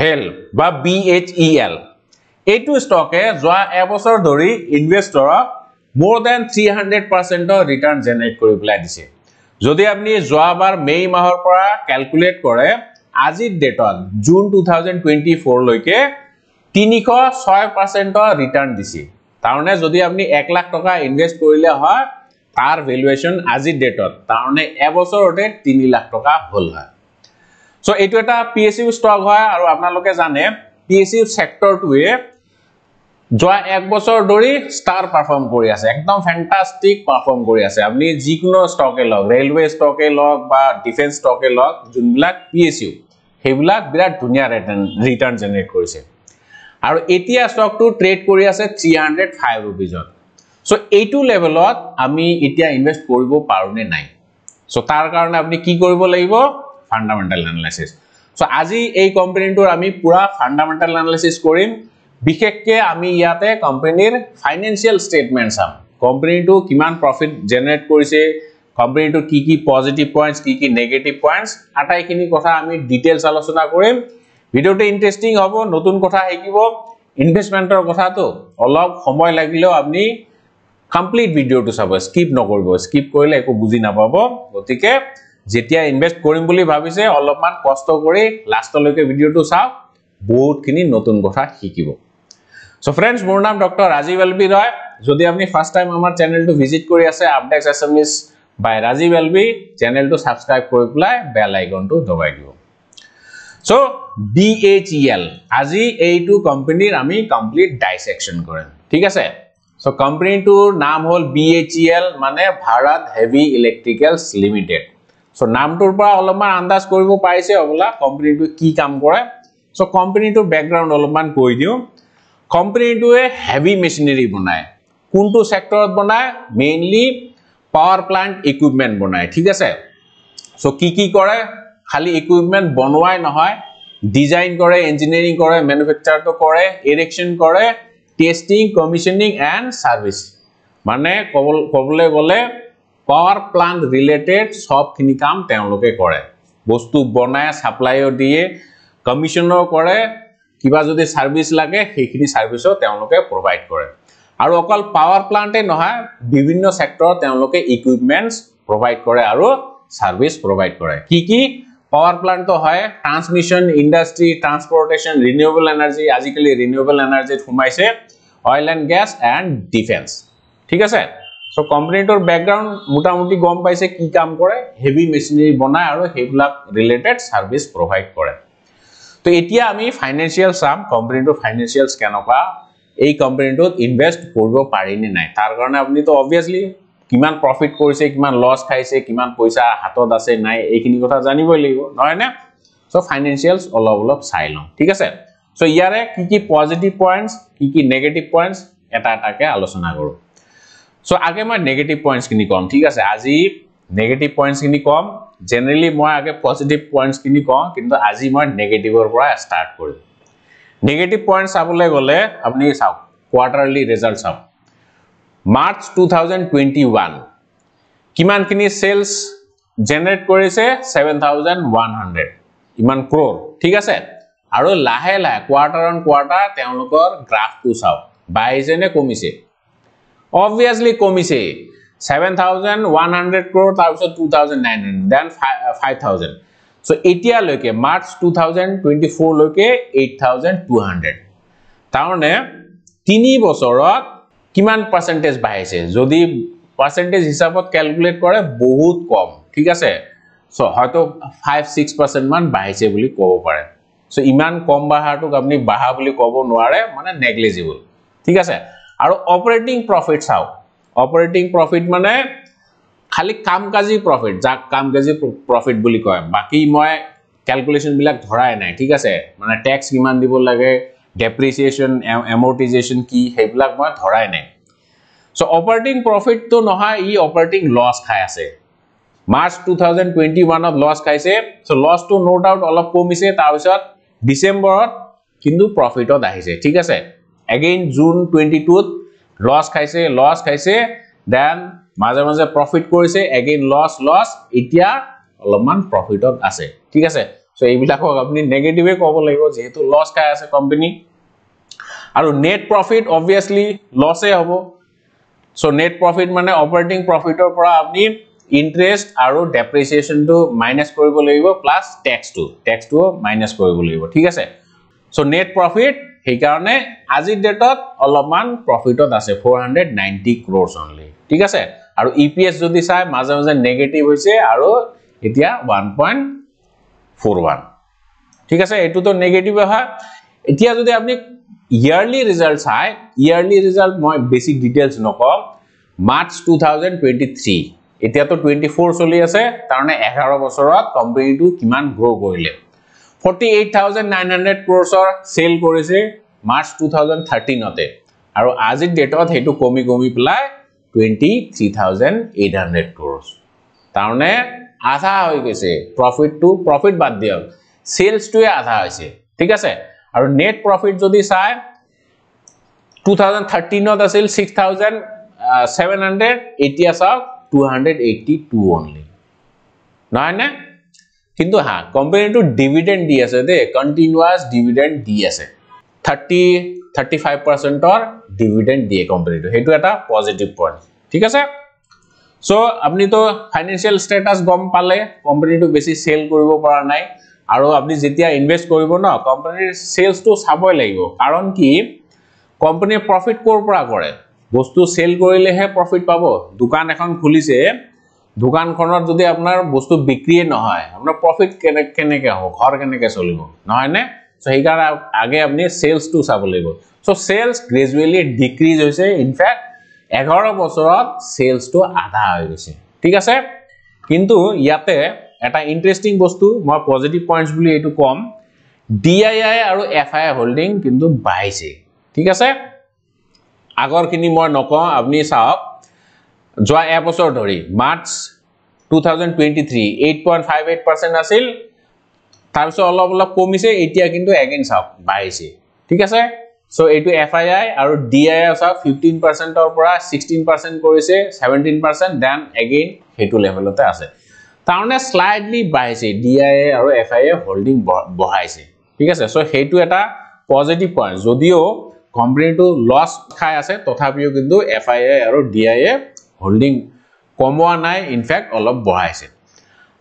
ভেল বা B H E L এইটো ষ্টকে যোৱা এবছৰ ধৰি ইনভেষ্টৰক মোৰ দেন থ্ৰী হাণ্ড্ৰেড পাৰ্চেণ্টৰ ৰিটাৰ্ণ জেনেৰেট কৰি পেলাই দিছে যদি আপুনি যোৱাবাৰ মে' মাহৰ পৰা কেলকুলেট কৰে আজিৰ ডেটত জুন টু থাউজেণ্ড টুৱেণ্টি ফ'ৰলৈকে তিনিশ ছয় পাৰ্চেণ্টৰ ৰিটাৰ্ণ দিছে তাৰমানে যদি আপুনি এক লাখ টকা ইনভেষ্ট কৰিলে হয় তাৰ ভেলুৱেশ্যন আজিৰ ডেটত তাৰমানে এবছৰতে তিনি লাখ টকা হ'ল হয় সো এইটো এটা পিএসইউ স্টক হয় আৰু আপোনালোকে জানে পিএসইউ সেক্টৰটোৱে যোৱা এক বছৰ ধৰি ষ্টাৰ পাৰফৰ্ম কৰি আছে একদম ফেণ্টাষ্টিক পাৰফৰ্ম কৰি আছে আপুনি যিকোনো ষ্টকে লওক ৰেলৱে ষ্টকে লওক বা ডিফেন্স ষ্টকে লওক যোনবিলাক পিএসইউ সেইবিলাক বিৰাট ধুনীয়া ৰিটাৰ্ণ ৰিটাৰ্ণ জেনেৰেট কৰিছে আৰু এতিয়া ষ্টকটো ট্ৰেড কৰি আছে থ্ৰী হাণ্ড্ৰেড ফাইভ ৰুপিজত চ' এইটো লেভেলত আমি এতিয়া ইনভেষ্ট কৰিব পাৰোঁ নে নাই চ' তাৰ কাৰণে আপুনি কি কৰিব লাগিব ফাণ্ডামেণ্টেল এনালাইচিছ চ' আজি এই কোম্পেনীটোৰ আমি পূৰা ফাণ্ডামেণ্টেল এনালাইচিছ কৰিম বিশেষকৈ আমি ইয়াতে কোম্পেনীৰ ফাইনেন্সিয়েল ষ্টেটমেণ্ট চাম কোম্পেনীটো কিমান প্ৰফিট জেনেৰেট কৰিছে কোম্পেনীটোৰ কি কি পজিটিভ পইণ্টছ কি কি নেগেটিভ পইণ্টছ আটাইখিনি কথা আমি ডিটেইলছ আলোচনা কৰিম ভিডিঅ'টো ইণ্টাৰেষ্টিং হ'ব নতুন কথা শিকিব ইনভেষ্টমেণ্টৰ কথাটো অলপ সময় লাগিলেও আপুনি কমপ্লিট ভিডিঅ'টো চাব স্কিপ নকৰিব স্কিপ কৰিলে একো বুজি নাপাব গতিকে যেতিয়া ইনভেষ্ট কৰিম বুলি ভাবিছে অলপমান কষ্ট কৰি লাষ্টলৈকে ভিডিঅ'টো চাওক বহুতখিনি নতুন কথা শিকিব চ' ফ্ৰেণ্ডছ মোৰ নাম doctor Rajib L B Roy যদি আপুনি ফাৰ্ষ্ট টাইম আমাৰ চেনেলটো ভিজিট কৰি আছে আপডেক্স এছামিছ বাই ৰাজীৱ এল বি চেনেলটো ছাবস্ক্ৰাইব কৰি পেলাই বেল আইকনটো দবাই দিব so' B H E L আজি এইটো কোম্পানীৰ আমি কমপ্লিট ডাইচেকশ্যন কৰিম ঠিক আছে চ' কোম্পানীটোৰ নাম হ'ল বি এইচ ই এল মানে Bharat Heavy Electricals Limited so নামটোৰ পৰা অলপমান আন্দাজ কৰিব পাৰিছে অবলা কোম্পানীটো কি কাম কৰে সো কোম্পানীটো ব্যাকগ্ৰাউণ্ড অলপমান কৈ দিওঁ কোম্পানীটোৱে হেভি মেচিনাৰী বনায় কোনটো ছেক্টৰত বনায় মেইনলি পাৱাৰ প্লাণ্ট ইকুইপমেণ্ট বনায় ঠিক আছে সো কি কি কৰে খালি ইকুইপমেণ্ট বনোৱাই নহয় ডিজাইন কৰে ইঞ্জিনিয়াৰিং কৰে মেনুফেকচাৰটো কৰে ইৰেকশ্যন কৰে টেষ্টিং কমিশ্যনিং এণ্ড ছাৰ্ভিচ মানে কব ক'বলৈ গ'লে পাওয়ার প্লান্ট রিলেটেড সবখিনি কাম করে বস্তু বনায় সাপ্লাইও দিয়ে কমিশনও করে কিবা যদি সার্ভিস লাগে সেইখানে সার্ভিসও প্রভাইড করে আর অকাল পাওয়ার প্লান্টে নহয় বিভিন্ন সেক্টর ইকুইপমেন্টস প্রভাইড করে আর সার্ভিস প্রভাইড করে কি কি পাওয়ার প্লান্টও হয় transmission industry transportation renewable energy আজিকালি রিনিউবল এনার্জিত সুমাইছে oil and gas and defence ঠিক আছে সো কম্পিউটার ব্যাকগ্রাউন্ড মোটামুটি গম পাইছে কি কাম করে হেভি মেশিনারি বনায় আর হেবলাক রিলেটেড সার্ভিস প্রভাইড করে তো এতিয়া আমি ফাইনান্সিয়াল সাম কম্পিউটার ফাইনান্সিয়ালস কেনকা এই কম্পিউটার ইনভেস্ট করব পারিনি নাই তার কারণে আপনি তো অবভিয়াসলি কিমান প্রফিট করেছে কিমান লস খাইছে কিমান পয়সা হাতত আছে নাই এইখিনি কথা জানিবই লাগিব নয় না সো ফাইনান্সিয়ালস অলপ অলপ চাই লম ঠিক আছে সো ইয়ারে কি কি পজিটিভ পয়েন্টস কি কি নেগেটিভ পয়েন্টস এটা এটাকে আলোচনা করো সো আগে মই নেগেটিভ পইণ্টছখিনি ক'ম ঠিক আছে আজি নেগেটিভ পইণ্টছখিনি ক'ম জেনেৰেলি মই আগে পজিটিভ পইণ্টছখিনি কওঁ কিন্তু আজি মই নেগেটিভৰ পৰা ষ্টাৰ্ট কৰিম নেগেটিভ পইণ্ট চাবলৈ গ'লে আপুনি চাওক কোৱাৰ্টাৰলি ৰিজাল্ট চাওক March two thousand twenty one কিমানখিনি চেলছ জেনেৰেট কৰিছে ছেভেন থাউজেণ্ড ওৱান হাণ্ড্ৰেড ইমান ক্ৰ'ৰ ঠিক আছে আৰু লাহে লাহে কোৱাৰ্টাৰ অন কোৱাৰ্টাৰ তেওঁলোকৰ গ্ৰাফটো চাওক বাঢ়িছে কমিছে obviously komise 7100 crore tar pisot 2900 then 5000 so etia loike march 2024 loike 8200 tarone tini bosorot kiman percentage baise jodi percentage hisabot calculate kore bahut kom thik ase so hoyto 5 6% man baise boli kobo pare so iman kom bahatuk apni baha boli kobo noare mane negligible thik ase আৰু operating profit চাওক operating profit মানে খালি কাম কাজি profit যাক কাম কাজি profit বুলি কয় বাকী মই কেলকুলেশ্যনবিলাক ধৰাই নাই ঠিক আছে মানে টেক্স কিমান দিব লাগে ডেপ্ৰিচিয়েশ্যন এমৰটিজেশ্যন কি সেইবিলাক মই ধৰাই নাই চ' অপাৰেটিং প্ৰফিটটো নহয় ই অপাৰেটিং লছ খাই আছে মাৰ্চ টু থাউজেণ্ড টুৱেণ্টি ওৱানত লছ খাইছে চ' লছটো ন' ডাউট অলপ কমিছে তাৰপিছত ডিচেম্বৰত কিন্তু প্ৰফিটত আহিছে ঠিক আছে again June 22 loss khaise loss khaise then maje maje profit korise again loss loss etia alaman profit ot ase thik ase so ei bilak apni negative e kobo laibo jehetu loss khai ase company aru net profit obviously loss e hobo so net profit mane operating profit or pora apni interest aru depreciation to minus koribo laibo plus tax to tax to minus koribo laibo thik ase so net profit সেইকাৰণে আজিৰ ডেটত অলপমান প্ৰফিটত আছে four hundred ninety crores only ঠিক আছে আৰু E P S যদি চাই মাজে মাজে নেগেটিভ হৈছে আৰু এতিয়া ওৱান পইণ্ট ফ'ৰ ওৱান ঠিক আছে এইটোতো নেগেটিভে হয় এতিয়া যদি আপুনি ইয়াৰলি ৰিজাল্ট চাই ইয়াৰলি ৰিজাল্ট মই বেছি ডিটেইলছ নকওঁ March two thousand twenty three এতিয়াতো টুৱেণ্টি ফ'ৰ চলি আছে তাৰমানে এঘাৰ বছৰত কোম্পেনীটো কিমান গ্ৰ' কৰিলে 48,900 ক্ৰৰ্ছ সেল কৰিছে মাৰ্চ টু থাউজেণ্ড থাৰ্টিনতে আৰু আজিৰ ডেটত সেইটো কমি কমি পেলাই twenty three thousand eight hundred crores তাৰমানে আধা হৈ গৈছে প্ৰফিটটো প্ৰফিট বাদ দিয়ক চেলছটোৱে আধা হৈছে ঠিক আছে আৰু নেট প্ৰফিট যদি চাই টু থাউজেণ্ড থাৰ্টিনত আছিল ছিক্স থাউজেণ্ড ছেভেন হাণ্ড্ৰেড এতিয়া চাওক two hundred eighty two only নহয়নে কিন্তু হা কোম্পানীটো ডিভিডেণ্ড দি আছে দেই কণ্টিনিউৱাছ ডিভিডেণ্ড দি আছে থাৰ্টি থাৰ্টি ফাইভ পাৰ্চেণ্টৰ ডিভিডেণ্ড দিয়ে কোম্পানীটো সেইটো এটা পজিটিভ পইণ্ট ঠিক আছে চ' আপুনিতো ফাইনেন্সিয়েল ষ্টেটাছ গম পালে কোম্পানীটো বেছি চেল কৰিব পৰা নাই আৰু আপুনি যেতিয়া ইনভেষ্ট কৰিব ন কোম্পানীৰ চেলছটো চাবই লাগিব কাৰণ কি কোম্পানীয়ে প্ৰফিট ক'ৰ পৰা কৰে বস্তু চেল কৰিলেহে প্ৰফিট পাব দোকান এখন খুলিছে দোকানখনত যদি আপোনাৰ বস্তু বিক্ৰীয়ে নহয় আপোনাৰ প্ৰফিট কেনে কেনেকৈ হ'ব ঘৰ কেনেকৈ চলিব নহয়নে চ' সেইকাৰণে আগে আপুনি চেলছটো চাব লাগিব চ' চেলছ গ্ৰেজুৱেলি ডিক্ৰিজ হৈছে ইনফেক্ট এঘাৰ বছৰত চেলছটো আধা হৈ গৈছে ঠিক আছে কিন্তু ইয়াতে এটা ইণ্টাৰেষ্টিং বস্তু মই পজিটিভ পইণ্টছ বুলি এইটো ক'ম ডি আই আই আৰু এফ আই আই হোল্ডিং কিন্তু বাঢ়িছে ঠিক আছে আগৰখিনি মই নকওঁ আপুনি চাওক যোৱা এবছৰ ধৰি March two thousand twenty three eight point five eight percent আছিল তাৰপিছত অলপ অলপ কমিছে এতিয়া কিন্তু এগেইন চাওক বাঢ়িছে ঠিক আছে চ' এইটো এফ আই আই আৰু ডি আই আই চাওক ফিফটিন পাৰ্চেণ্টৰ পৰা ছিক্সটিন পাৰ্চেণ্ট কৰিছে ছেভেণ্টিন পাৰ্চেণ্ট দেন এগেইন সেইটো লেভেলতে আছে তাৰমানে শ্লাইডলি বাঢ়িছে ডি আই আই আৰু এফ আই আই হল্ডিং বঢ়াইছে ঠিক আছে চ' সেইটো এটা পজিটিভ পইণ্ট যদিও কোম্পানীটো লছ খাই আছে তথাপিও কিন্তু এফ আই আই আৰু ডি আই এ হোল্ডিং কমোৱা নাই ইনফেক্ট অলপ বঢ়াইছে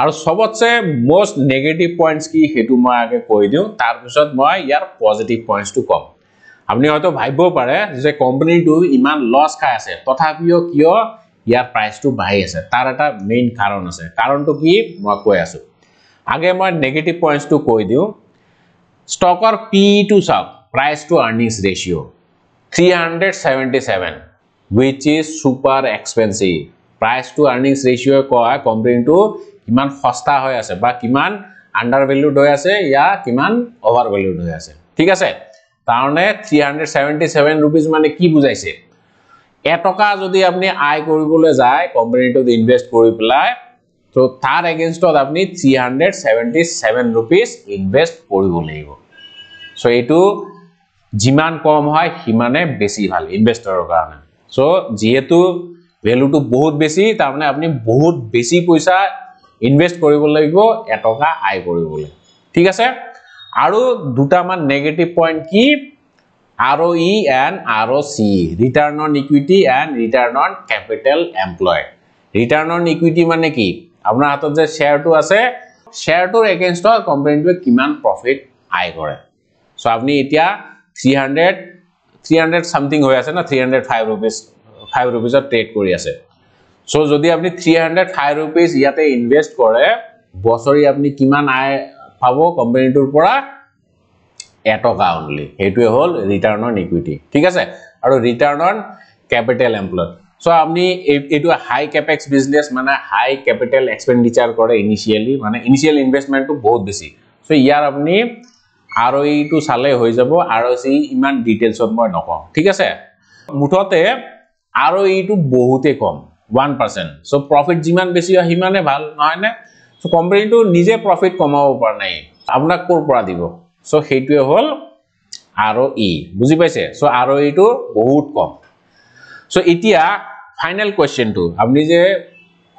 আৰু সবতছে মষ্ট নেগেটিভ পইণ্টছ কি সেইটো মই আগে কৈ দিওঁ তাৰপিছত মই ইয়াৰ পজিটিভ পইণ্টছটো ক'ম আপুনি হয়তো ভাবিব পাৰে যে কোম্পানীটো ইমান লছ খাই আছে তথাপিও কিয় ইয়াৰ প্ৰাইচটো বাঢ়ি আছে তাৰ এটা মেইন কাৰণ আছে কাৰণটো কি মই কৈ আছো আগে মই নেগেটিভ পইণ্টছটো কৈ দিওঁ ষ্টকৰ পি টু চাওক price to earnings ratio' three hundred seventy seven which is super expensive. Price to earnings ratio কয় comparing to কিমান সস্তা হৈ আছে বা কিমান undervalued হৈ আছে ইয়া কিমান overvalued হৈ আছে ঠিক আছে কাৰণে 377 rupees মানে কি বুজাইছে এটকা যদি আপুনি আয় কৰিবলৈ যায় কোম্পানীটোত ইনভেষ্ট কৰি পেলাই তো তাৰ এগেইনষ্টত আপুনি three hundred seventy seven rupees invest কৰিব লাগিব চ' এইটো যিমান কম হয় সিমানে বেছি ভাল ইনভেষ্টৰৰ কাৰণে সো যেহেতু ভ্যালুটো বহুত বেশি তার মানে আপনি বহুত বেশি পয়সা ইনভেস্ট করব লাগিব এটকা আয় করবলে ঠিক আছে আৰু দুটা মান নেগেটিভ পয়েন্ট কি ROE and ROC return on equity and return on capital employed return on equity মানে কি আপনার হাতত যে শেয়ারটো আছে শেয়ারটোর এগেইনস্ট কোম্পানিটোয়ে কিমান প্রফিট আয় করে সো আপনি এতিয়া 300 থ্ৰী হাণ্ড্ৰেড ছামথিং হৈ আছে no three hundred five rupees five ৰুপিজত ট্ৰেড কৰি আছে চ' যদি আপুনি থ্ৰী হাণ্ড্ৰেড ফাইভ ৰুপিজ ইয়াতে ইনভেষ্ট কৰে বছৰি আপুনি কিমান আয় পাব কোম্পেনীটোৰ পৰা এটকা অনলি সেইটোৱে হ'ল ৰিটাৰ্ণৰ ইকুইটি ঠিক আছে আৰু ৰিটাৰ্ণ কেপিটেল এমপ্লয়ড চ' আপুনি এইটো হাই কেপেক্স বিজনেছ মানে হাই কেপিটেল এক্সপেণ্ডিচাৰ কৰে ইনিচিয়েলি মানে ইনিচিয়েল ইনভেষ্টমেণ্টটো বহুত বেছি চ' ইয়াৰ আপুনি আৰ ইটো চালে হৈ যাব আৰ চি ইমান ডিটেইলছত মই নকওঁ ঠিক আছে মুঠতে আৰ ইটো বহুতেই কম ওৱান পাৰ্চেণ্ট চ' প্ৰফিট যিমান বেছি হয় সিমানে ভাল নহয়নে চ' কোম্পানীটো নিজে প্ৰফিট কমাব পৰা নাই আপোনাক ক'ৰ পৰা দিব চ' সেইটোৱে হ'ল আৰ ই বুজি পাইছে চ' আৰ ইটো বহুত কম চ' এতিয়া ফাইনেল কুৱেশ্যনটো আপুনি যে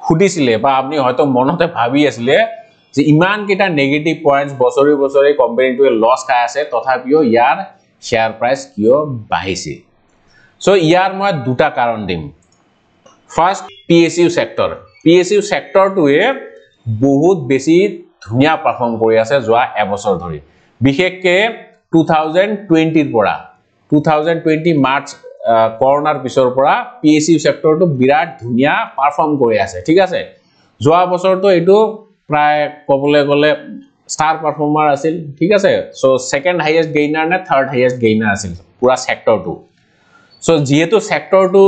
সুধিছিলে বা আপুনি হয়তো মনতে ভাবি আছিলে যে ইমানকেইটা নেগেটিভ পইণ্টছ বছৰি বছৰি কোম্পেনীটোৱে লছ খাই আছে তথাপিও ইয়াৰ শ্বেয়াৰ প্ৰাইচ কিয় বাঢ়িছে চ' ইয়াৰ মই দুটা কাৰণ দিম first P S U sector P S U চেক্টৰটোৱে বহুত বেছি ধুনীয়া পাৰফৰ্ম কৰি আছে যোৱা এবছৰ ধৰি বিশেষকে টু থাউজেণ্ড টুৱেণ্টিৰ পৰা টু থাউজেণ্ড টুৱেণ্টি মাৰ্চ কৰোণাৰ পিছৰ পৰা পি এছ ইউ চেক্টৰটো বিৰাট ধুনীয়া পাৰফৰ্ম কৰি আছে ঠিক আছে যোৱা বছৰটো এইটো প্ৰায় ক'বলৈ গলে ষ্টাৰ পাৰফৰ্মাৰ আছিল ঠিক আছে সো সেকেন্ড হাইয়েস্ট গেইনাৰ নে থাৰ্ড হাইয়েস্ট গেইনাৰ আছিল পুরা সেক্টরটো সো যেহেতু সেক্টরটো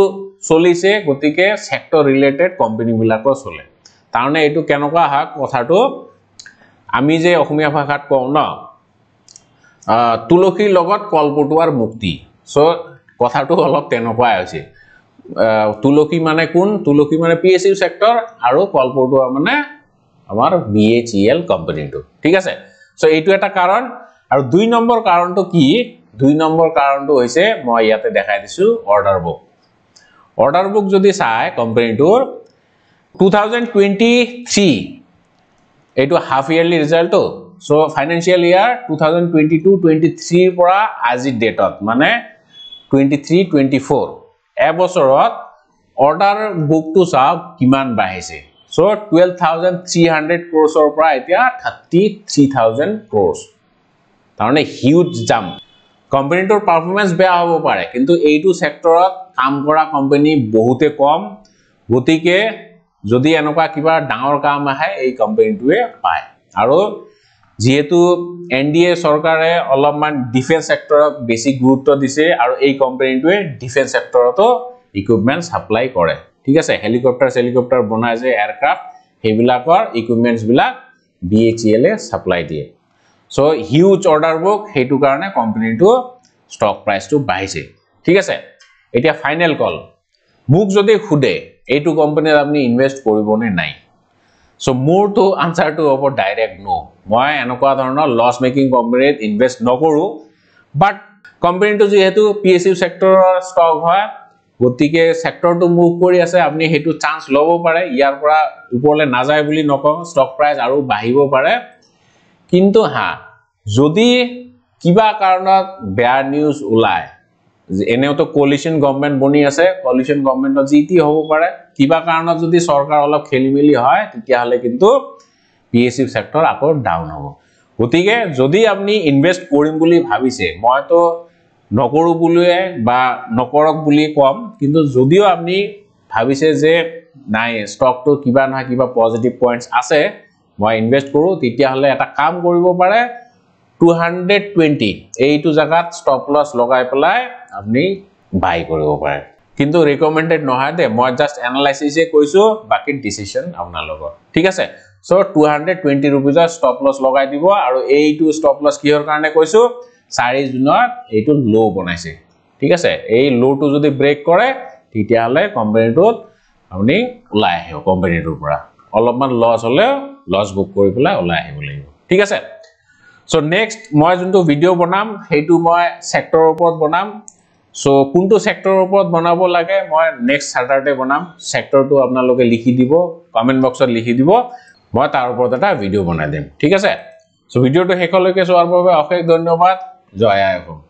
চলিছে গতি সেক্টর রিলেটেড কোম্পানিবিল চলে তারমানে এই কেনকা হাক কথাটো আমি যে অসমীয়া ভাষাত কও ন তুলসীর লগত কলপটুয়ার মুক্তি সো কথাটো অলপ তেনকাই হৈছে তুলসী মানে কোন তুলসী মানে পি পিএসসি সেক্টর আর কলপটুয়া মানে আমার বিএইচইএল কোম্পানিটো ঠিক আছে সো এইটো এটা কারণ আর দুই নম্বর কারণটো কি দুই নম্বর কারণটো হইছে মই ইয়াতে দেখাই দিছো অর্ডার বুক অর্ডার বুক যদি চাই কোম্পানিটোর 2023 এইটো হাফ ইয়ারলি রেজাল্ট তো সো ফাইনান্সিয়াল ইয়ার 2022 23 পড়া আজি ডেটত মানে 23 24 এবছৰত অৰ্ডাৰ বুকটো চাও কিমান বাঢ়িছে so 12300 crores or price 33000 crores tarane huge jump company tor performance be hobo pare kintu ei tu sector at kaam kora company bahute kom gotike jodi enoka kibar dangor kaam ahe ei company tu e pae aro jehetu nda sarkare alloman defense sector at basic gurutto dise aro ei company tu e defense sector at equipment supply kore ঠিক আছে helicopter চেলিকপ্টাৰ বনাই যে aircraft সেইবিলাকৰ ইকুইপমেণ্টছবিলাক B H ই এলে supply দিয়ে চ' huge order book সেইটো কাৰণে কোম্পানীটোৰ ষ্টক প্ৰাইচটো বাঢ়িছে ঠিক আছে এতিয়া ফাইনেল কল মোক যদি সোধে এইটো কোম্পানীত আপুনি ইনভেষ্ট কৰিবনে নাই চ' মোৰটো আনচাৰটো হ'ব ডাইৰেক্ট ন' মই এনেকুৱা ধৰণৰ লছ মেকিং কোম্পানীত ইনভেষ্ট নকৰোঁ বাট কোম্পানীটো যিহেতু পি এইচ ইউ চেক্টৰৰ ষ্টক হয় গতিকে চেক্টৰটো মুভ কৰি আছে আপুনি সেইটো চান্স লব পাৰে ইয়াৰ পৰা ওপৰলৈ নাযায় বুলি নকওঁ ষ্টক প্ৰাইস আৰু বাঢ়িব পাৰে কিন্তু হা যদি কিবা কাৰণত বেয়া নিউজ ওলায় এনেওতো কলিশন গভমেণ্ট বনি আছে কলিশন গভমেণ্টত যি টি হ'ব পাৰে কিবা কাৰণত যদি চৰকাৰ অলপ খেলি মেলি হয় তেতিয়াহ'লে কিন্তু পি এইচ চি চেক্টৰ আকৌ ডাউন হ'ব গতিকে যদি আপুনি ইনভেষ্ট কৰিম বুলি ভাবিছে মইতো নকৰোঁ বুলিয়ে বা নকৰক বুলিয়ে ক'ম কিন্তু যদিও আপুনি ভাবিছে যে নাই ষ্টকটো কিবা নহয় কিবা পজিটিভ পইণ্টছ আছে মই ইনভেষ্ট কৰোঁ তেতিয়াহ'লে এটা কাম কৰিব পাৰে টু হাণ্ড্ৰেড টুৱেণ্টি এইটো জেগাত ষ্টপ লছ লগাই পেলাই আপুনি বাই কৰিব পাৰে কিন্তু ৰিকমেণ্ডেড নহয় দেই মই জাষ্ট এনালাইচিছে কৈছোঁ বাকী ডিচিশ্যন আপোনালোকৰ ঠিক আছে চ' টু হাণ্ড্ৰেড টুৱেণ্টি ৰুপিজৰ ষ্টপ লছ লগাই দিব আৰু এইটো ষ্টপ লছ কিহৰ কাৰণে কৈছোঁ চাৰি জুনত এইটো ল' বনাইছে ঠিক আছে এই ল'টো যদি ব্ৰেক কৰে তেতিয়াহ'লে কোম্পানীটোত আপুনি ওলাই আহিব কোম্পানীটোৰ পৰা অলপমান লছ হ'লেও লছ বুক কৰি পেলাই ওলাই আহিব লাগিব ঠিক আছে চ' নেক্সট মই যোনটো ভিডিঅ' বনাম সেইটো মই চেক্টৰৰ ওপৰত বনাম চ' কোনটো চেক্টৰৰ ওপৰত বনাব লাগে মই নেক্সট ছেটাৰডে বনাম চেক্টৰটো আপোনালোকে লিখি দিব কমেণ্ট বক্সত লিখি দিব মই তাৰ ওপৰত এটা ভিডিঅ' বনাই দিম ঠিক আছে চ' ভিডিঅ'টো শেষলৈকে চোৱাৰ বাবে অশেষ ধন্যবাদ जो आया है वो